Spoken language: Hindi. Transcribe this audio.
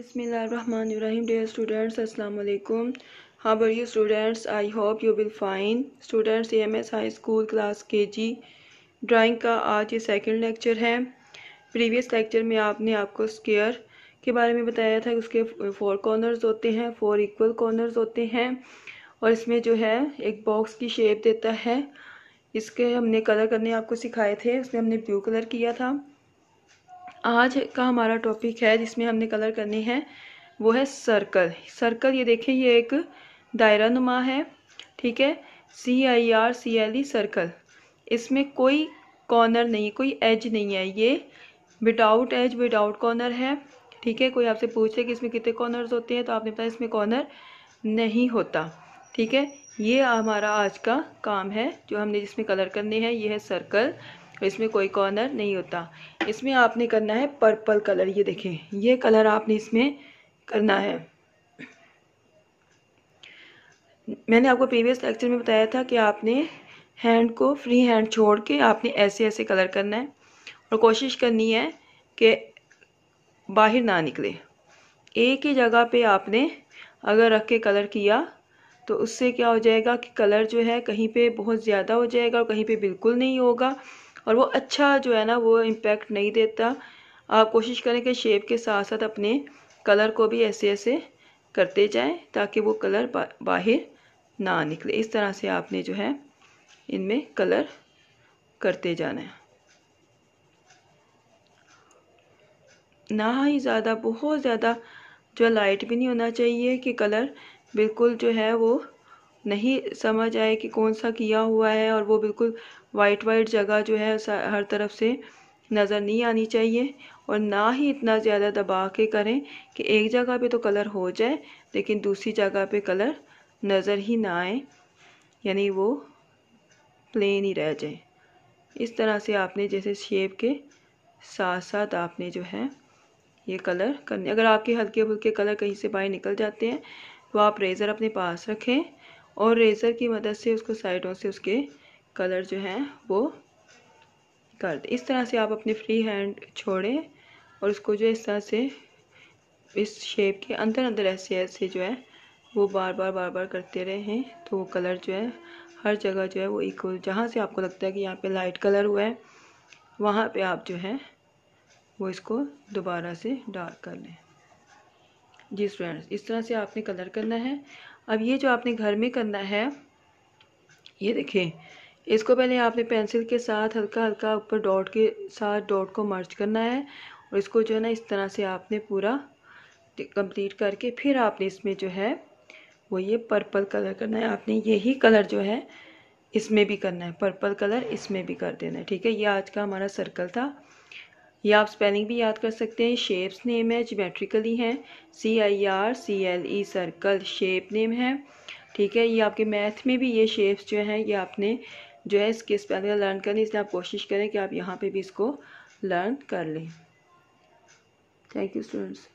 Bismillahirrahmanirrahim. Dear students, Assalamu alaikum. You students I hope you will fine students M S high school class K G drawing का आज ये सेकंड लेक्चर है प्रीवियस लेक्चर में आपने आपको स्केयर के बारे में बताया था कि उसके फोर कॉर्नर्स होते हैं फोर इक्वल कॉर्नर्स होते हैं और इसमें जो है एक बॉक्स की शेप देता है इसके हमने कलर करने आपको सिखाए थे उसमें हमने ब्लू कलर किया था आज का हमारा टॉपिक है जिसमें हमने कलर करने हैं वो है सर्कल सर्कल ये देखें ये एक दायरा नुमा है ठीक है C I R C L E circle इसमें कोई कॉर्नर नहीं कोई एज नहीं है ये विदाउट एज विदाउट कॉर्नर है ठीक है कोई आपसे पूछे कि इसमें कितने कॉर्नर्स होते हैं तो आपने बताया इसमें कॉर्नर नहीं होता ठीक है ये हमारा आज का काम है जो हमने जिसमें कलर करने हैं ये है सर्कल इसमें कोई कॉर्नर नहीं होता इसमें आपने करना है पर्पल कलर ये देखें ये कलर आपने इसमें करना है मैंने आपको प्रीवियस लेक्चर में बताया था कि आपने हैंड को फ्री हैंड छोड़ के आपने ऐसे ऐसे कलर करना है और कोशिश करनी है कि बाहर ना निकले एक ही जगह पे आपने अगर रख के कलर किया तो उससे क्या हो जाएगा कि कलर जो है कहीं पे बहुत ज़्यादा हो जाएगा और कहीं पे बिल्कुल नहीं होगा और वो अच्छा जो है ना वो इम्पेक्ट नहीं देता आप कोशिश करें कि शेप के साथ साथ अपने कलर को भी ऐसे ऐसे करते जाएं ताकि वो कलर बा, बाहर ना निकले इस तरह से आपने जो है इनमें कलर करते जाना है ना ही ज़्यादा बहुत ज़्यादा जो लाइट भी नहीं होना चाहिए कि कलर बिल्कुल जो है वो नहीं समझ आए कि कौन सा किया हुआ है और वो बिल्कुल वाइट वाइट जगह जो है हर तरफ से नज़र नहीं आनी चाहिए और ना ही इतना ज़्यादा दबा के करें कि एक जगह पे तो कलर हो जाए लेकिन दूसरी जगह पे कलर नज़र ही ना आए यानी वो प्लेन ही रह जाए इस तरह से आपने जैसे शेप के साथ साथ आपने जो है ये कलर करने अगर आपके हल्के फुल्के कलर कहीं से बाहर निकल जाते हैं तो आप रेज़र अपने पास रखें और रेज़र की मदद से उसको साइडों से उसके कलर जो हैं वो कर दें इस तरह से आप अपने फ्री हैंड छोड़ें और उसको जो इस तरह से इस शेप के अंदर अंदर ऐसे ऐसे जो है वो बार बार बार बार करते रहें तो वो कलर जो है हर जगह जो है वो इक्वल जहाँ से आपको लगता है कि यहाँ पे लाइट कलर हुआ है वहाँ पे आप जो है वो इसको दोबारा से डार्क कर लें जी स्टूडेंट्स इस तरह से आपने कलर करना है अब ये जो आपने घर में करना है ये देखें इसको पहले आपने पेंसिल के साथ हल्का हल्का ऊपर डॉट के साथ डॉट को मर्ज करना है और इसको जो है ना इस तरह से आपने पूरा कंप्लीट करके फिर आपने इसमें जो है वो ये पर्पल कलर करना है आपने यही कलर जो है इसमें भी करना है पर्पल कलर इसमें भी कर देना है ठीक है ये आज का हमारा सर्कल था या आप स्पेलिंग भी याद कर सकते हैं शेप्स नेम है जोमेट्रिकली हैं C I R C L E circle shape name है ठीक है ये आपके मैथ में भी ये शेप्स जो हैं ये आपने जो है इसकी स्पेलिंग लर्न करनी इसलिए आप कोशिश करें कि आप यहाँ पे भी इसको लर्न कर लें थैंक यू स्टूडेंट्स